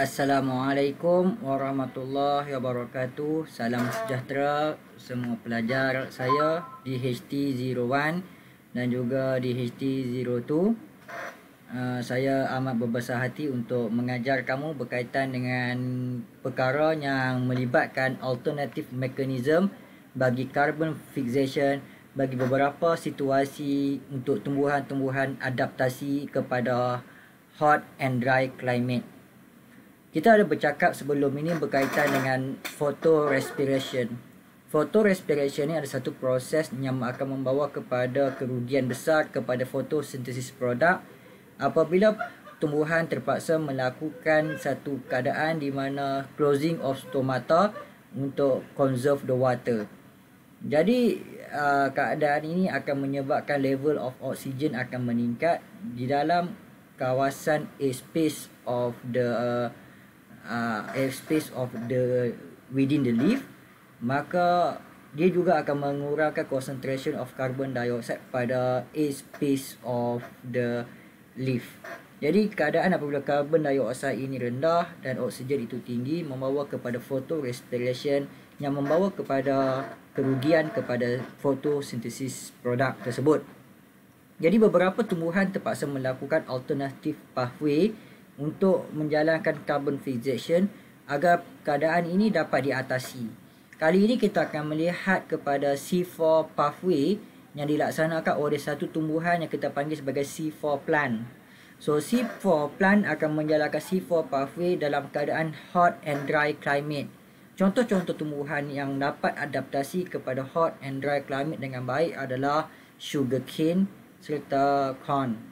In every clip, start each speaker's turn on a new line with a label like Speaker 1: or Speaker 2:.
Speaker 1: Assalamualaikum warahmatullahi wabarakatuh. Salam sejahtera semua pelajar saya di HT01 dan juga di HT02. Uh, saya amat berbesar hati untuk mengajar kamu berkaitan dengan perkara yang melibatkan alternative mekanisme bagi carbon fixation bagi beberapa situasi untuk tumbuhan-tumbuhan adaptasi kepada hot and dry climate kita ada bercakap sebelum ini berkaitan dengan photorespiration. Photorespiration ini ada satu proses yang akan membawa kepada kerugian besar kepada fotosintesis produk apabila tumbuhan terpaksa melakukan satu keadaan di mana closing of stomata untuk conserve the water. Jadi uh, keadaan ini akan menyebabkan level of oxygen akan meningkat di dalam kawasan a space of the uh, uh, space of the within the leaf maka dia juga akan mengurangkan concentration of carbon dioxide pada air space of the leaf jadi keadaan apabila carbon dioxide ini rendah dan oksigen itu tinggi membawa kepada photorespiration yang membawa kepada kerugian kepada fotosintesis produk tersebut. Jadi beberapa tumbuhan terpaksa melakukan alternatif pathway untuk menjalankan carbon fixation agar keadaan ini dapat diatasi. Kali ini kita akan melihat kepada C4 pathway yang dilaksanakan oleh satu tumbuhan yang kita panggil sebagai C4 plant. So C4 plant akan menjalankan C4 pathway dalam keadaan hot and dry climate. Contoh-contoh tumbuhan yang dapat adaptasi kepada hot and dry climate dengan baik adalah sugarcane serta corn.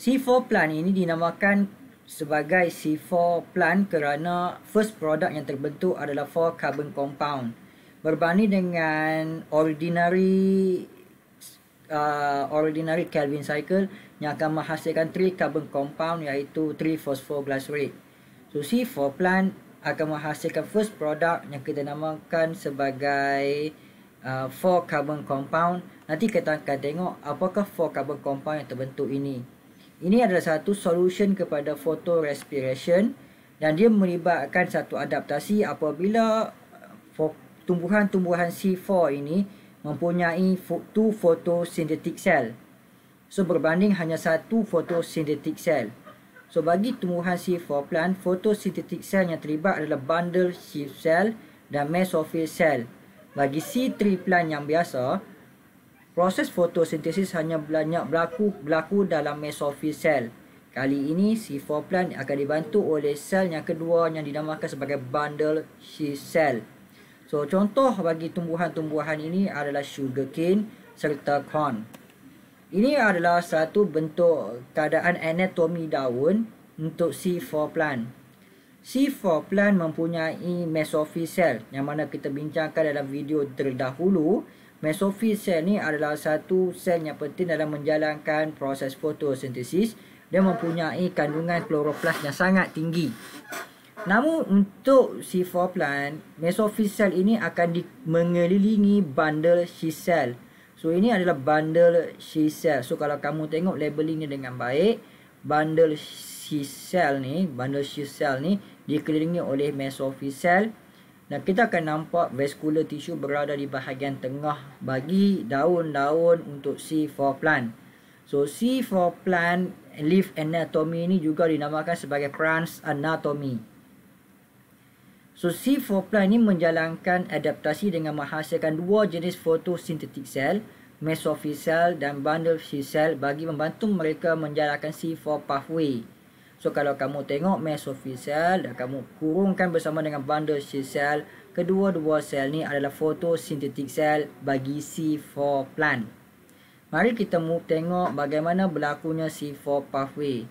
Speaker 1: C4 plan ini dinamakan sebagai C4 plan kerana first product yang terbentuk adalah 4 carbon compound. Berbanding dengan ordinary uh, ordinary Kelvin cycle yang akan menghasilkan 3 carbon compound iaitu 3 phosphoglycerate, So C4 plan akan menghasilkan first product yang kita namakan sebagai 4 uh, carbon compound. Nanti kita akan tengok apakah 4 carbon compound yang terbentuk ini. Ini adalah satu solution kepada photorespiration dan dia melibatkan satu adaptasi apabila eh, tumbuhan-tumbuhan C4 ini mempunyai two photosynthetic cell. So berbanding hanya satu photosynthetic cell. So bagi tumbuhan C4 plant, photosynthetic cell yang terlibat adalah bundle sheath cell dan mesophyll cell. Bagi C3 plant yang biasa, Proses fotosintesis hanya banyak berlaku berlaku dalam mesofil sel. Kali ini C4 plant akan dibantu oleh sel yang kedua yang dinamakan sebagai bundle sheath cell. So contoh bagi tumbuhan-tumbuhan ini adalah sugar cane serta corn. Ini adalah satu bentuk keadaan anatomi daun untuk C4 plant. C4 plant mempunyai mesofil cell yang mana kita bincangkan dalam video terdahulu. Mesofil sel ni adalah satu sel yang penting dalam menjalankan proses fotosintesis. Dia mempunyai kandungan kloroplas yang sangat tinggi. Namun untuk C4 plant, mesofil sel ini akan mengelilingi bundle sheath cell. So ini adalah bundle sheath cell. So kalau kamu tengok labeling ni dengan baik, bundle sheath cell ni, bundle sheath cell ni dikelilingi oleh mesofil sel. Dan kita akan nampak vascular tisu berada di bahagian tengah bagi daun-daun untuk C4 plant. So C4 plant leaf anatomy ini juga dinamakan sebagai plant anatomy. So C4 plant ini menjalankan adaptasi dengan menghasilkan dua jenis photosynthetic cell, mesophyll cell dan bundle cell bagi membantu mereka menjalankan C4 pathway. So kalau kamu tengok mesophyll cell dan kamu kurungkan bersama dengan bundle shield cell, kedua-dua sel ni adalah photosynthetic cell bagi C4 plant. Mari kita tengok bagaimana berlakunya C4 pathway.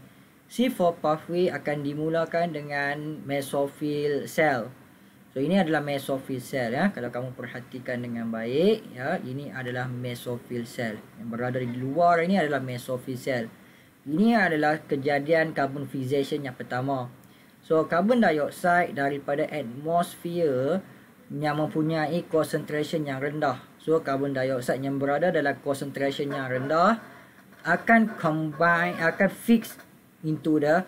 Speaker 1: C4 pathway akan dimulakan dengan mesophyll cell. So ini adalah mesophyll cell ya. Kalau kamu perhatikan dengan baik ya, ini adalah mesophyll cell. Yang berada di luar ini adalah mesophyll cell. Ini adalah kejadian carbon fixation yang pertama. So carbon dioxide daripada atmosphere yang mempunyai concentration yang rendah. So carbon dioxide yang berada dalam concentration yang rendah akan combine akan fix into the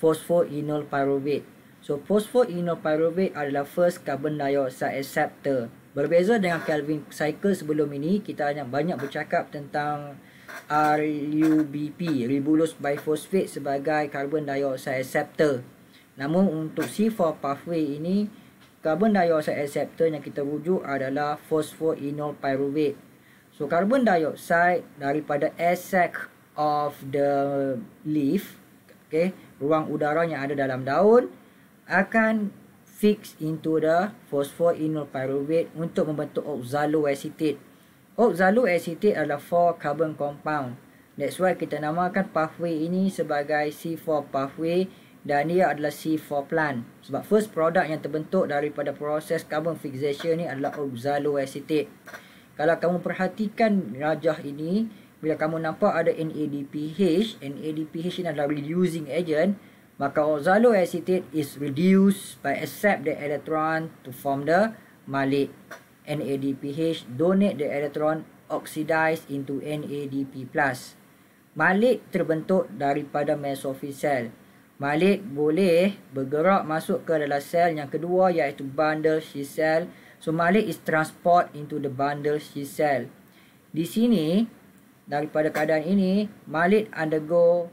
Speaker 1: phosphoenol pyruvate. So phosphoenol pyruvate adalah first carbon dioxide acceptor. Berbeza dengan Kelvin cycle sebelum ini, kita hanya banyak bercakap tentang RUBP, Ribulose Biphosphate sebagai carbon dioxide acceptor. Namun untuk C4 pathway ini, carbon dioxide acceptor yang kita rujuk adalah phosphoenol pyruvate. So carbon dioxide daripada sac of the leaf, okay, ruang udara yang ada dalam daun akan fix into the phosphoenol pyruvate untuk membentuk oxaloacetate. Oxaloacetate oh, adalah 4 carbon compound. That's why kita namakan pathway ini sebagai C4 pathway dan ia adalah C4 plant. Sebab first product yang terbentuk daripada proses carbon fixation ini adalah oxaloacetate. Oh, Kalau kamu perhatikan rajah ini, bila kamu nampak ada NADPH, NADPH ini adalah reducing agent, maka oxaloacetate oh, is reduced by accept the electron to form the malate. NADPH donate the electron oxidized into NADP+. Malik terbentuk daripada mesophyll cell. Malik boleh bergerak masuk ke dalam sel yang kedua iaitu bundle sheath cell. So malik is transport into the bundle sheath cell. Di sini daripada keadaan ini malik undergo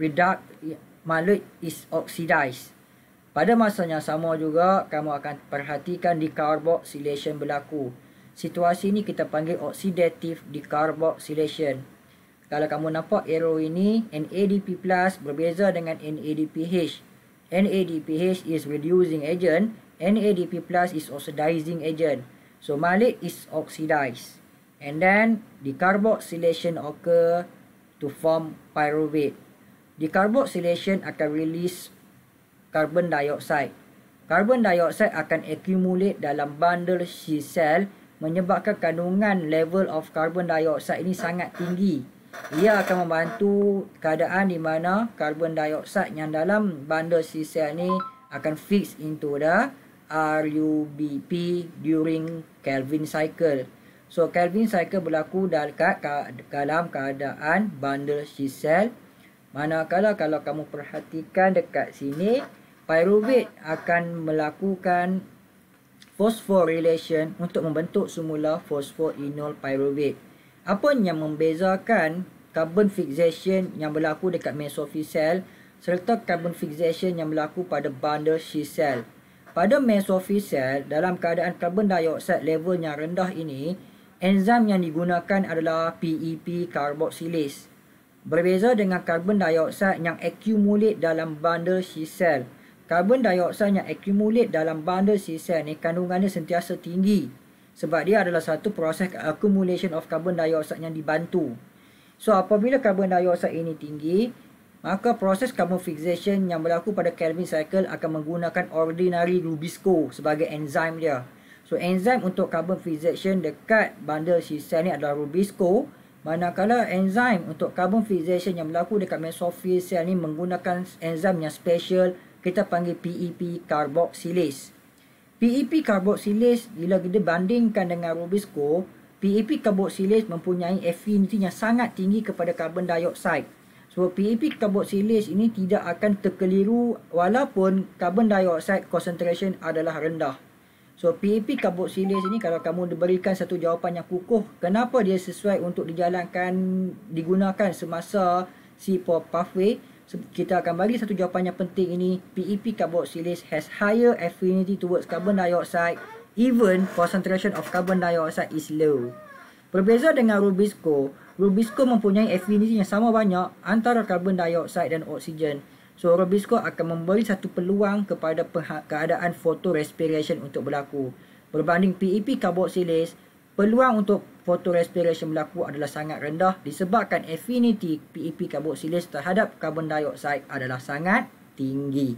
Speaker 1: reduct malik is oxidized. Pada masa yang sama juga, kamu akan perhatikan di decarboxylation berlaku. Situasi ini kita panggil oxidative decarboxylation. Kalau kamu nampak arrow ini, NADP plus berbeza dengan NADPH. NADPH is reducing agent, NADP plus is oxidizing agent. So, malic is oxidized. And then, decarboxylation occur to form pyruvate. Decarboxylation akan release carbon dioksida, Carbon dioksida akan accumulate dalam bundle sheath cell menyebabkan kandungan level of carbon dioksida ini sangat tinggi. Ia akan membantu keadaan di mana carbon dioksida yang dalam bundle sheath cell ini akan fix into the RUBP during Kelvin cycle. So Kelvin cycle berlaku dekat dalam keadaan bundle sheath cell. Manakala kalau kamu perhatikan dekat sini, pyruvate akan melakukan phosphorylation untuk membentuk semula phosphoenol pyruvate. Apa yang membezakan carbon fixation yang berlaku dekat mesophyll cell serta carbon fixation yang berlaku pada bundle sheath cell. Pada mesophyll cell dalam keadaan carbon dioxide level yang rendah ini, enzim yang digunakan adalah PEP e carboxylase. Berbeza dengan carbon dioxide yang accumulate dalam bundle sheath cell. Karbon dioksida yang akumulat dalam benda sisa ni kandungannya sentiasa tinggi sebab dia adalah satu proses accumulation of carbon dioxide yang dibantu. So apabila carbon dioxide ini tinggi, maka proses carbon fixation yang berlaku pada Kelvin cycle akan menggunakan ordinary Rubisco sebagai enzim dia. So enzim untuk carbon fixation dekat bundle C ni adalah Rubisco, manakala enzim untuk carbon fixation yang berlaku dekat mesophyll cell ni menggunakan enzim yang special kita panggil PEP karboksilase. E PEP karboksilase bila kita bandingkan dengan Rubisco, PEP karboksilase e mempunyai affinity yang sangat tinggi kepada karbon dioksida. So PEP karboksilase e ini tidak akan terkeliru walaupun karbon dioksida concentration adalah rendah. So PEP karboksilase ini kalau kamu diberikan satu jawapan yang kukuh, kenapa dia sesuai untuk dijalankan digunakan semasa C4 pathway? kita akan bagi satu jawapan yang penting ini PEP e carboxylase has higher affinity towards carbon dioxide even concentration of carbon dioxide is low. Berbeza dengan Rubisco, Rubisco mempunyai affinity yang sama banyak antara carbon dioxide dan oksigen. So Rubisco akan memberi satu peluang kepada keadaan photorespiration untuk berlaku. Berbanding PEP e carboxylase, peluang untuk photorespiration berlaku adalah sangat rendah disebabkan affinity PEP carboxylase e terhadap carbon dioxide adalah sangat tinggi.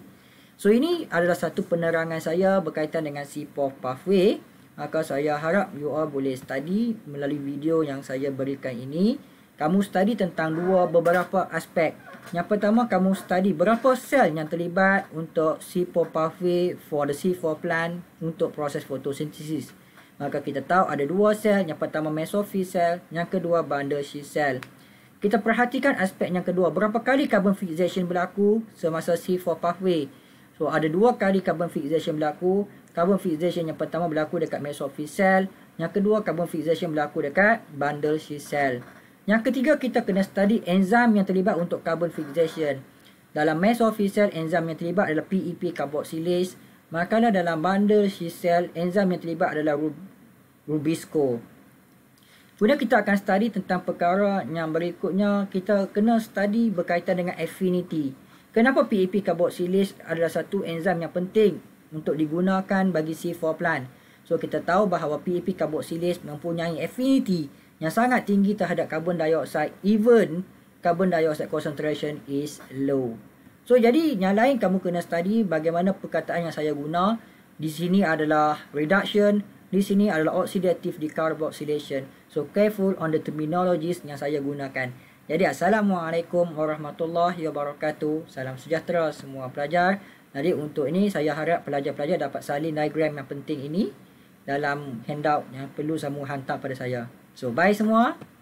Speaker 1: So ini adalah satu penerangan saya berkaitan dengan CPOF pathway. Maka saya harap you all boleh study melalui video yang saya berikan ini. Kamu study tentang dua beberapa aspek. Yang pertama kamu study berapa sel yang terlibat untuk CPOF pathway for the C4 plant untuk proses fotosintesis. Maka kita tahu ada dua sel, yang pertama mesofil sel, yang kedua bundle shear sel. Kita perhatikan aspek yang kedua, berapa kali carbon fixation berlaku semasa C4 pathway. So ada dua kali carbon fixation berlaku, carbon fixation yang pertama berlaku dekat mesofil sel, yang kedua carbon fixation berlaku dekat bundle shear sel. Yang ketiga kita kena study enzim yang terlibat untuk carbon fixation. Dalam mesofil sel, enzim yang terlibat adalah PEP e carboxylase. Makanan dalam bandar sisel enzim yang terlibat adalah Rubisco. Kemudian kita akan study tentang perkara yang berikutnya. Kita kena study berkaitan dengan affinity. Kenapa PAP karboksilis adalah satu enzim yang penting untuk digunakan bagi C4 plant? So kita tahu bahawa PAP karboksilis mempunyai affinity yang sangat tinggi terhadap carbon dioxide even carbon dioxide concentration is low. So jadi yang lain kamu kena study bagaimana perkataan yang saya guna. Di sini adalah reduction. Di sini adalah oxidative decarboxylation. So careful on the terminologies yang saya gunakan. Jadi Assalamualaikum Warahmatullahi Wabarakatuh. Salam sejahtera semua pelajar. Jadi untuk ini saya harap pelajar-pelajar dapat salin diagram yang penting ini dalam handout yang perlu kamu hantar pada saya. So bye semua.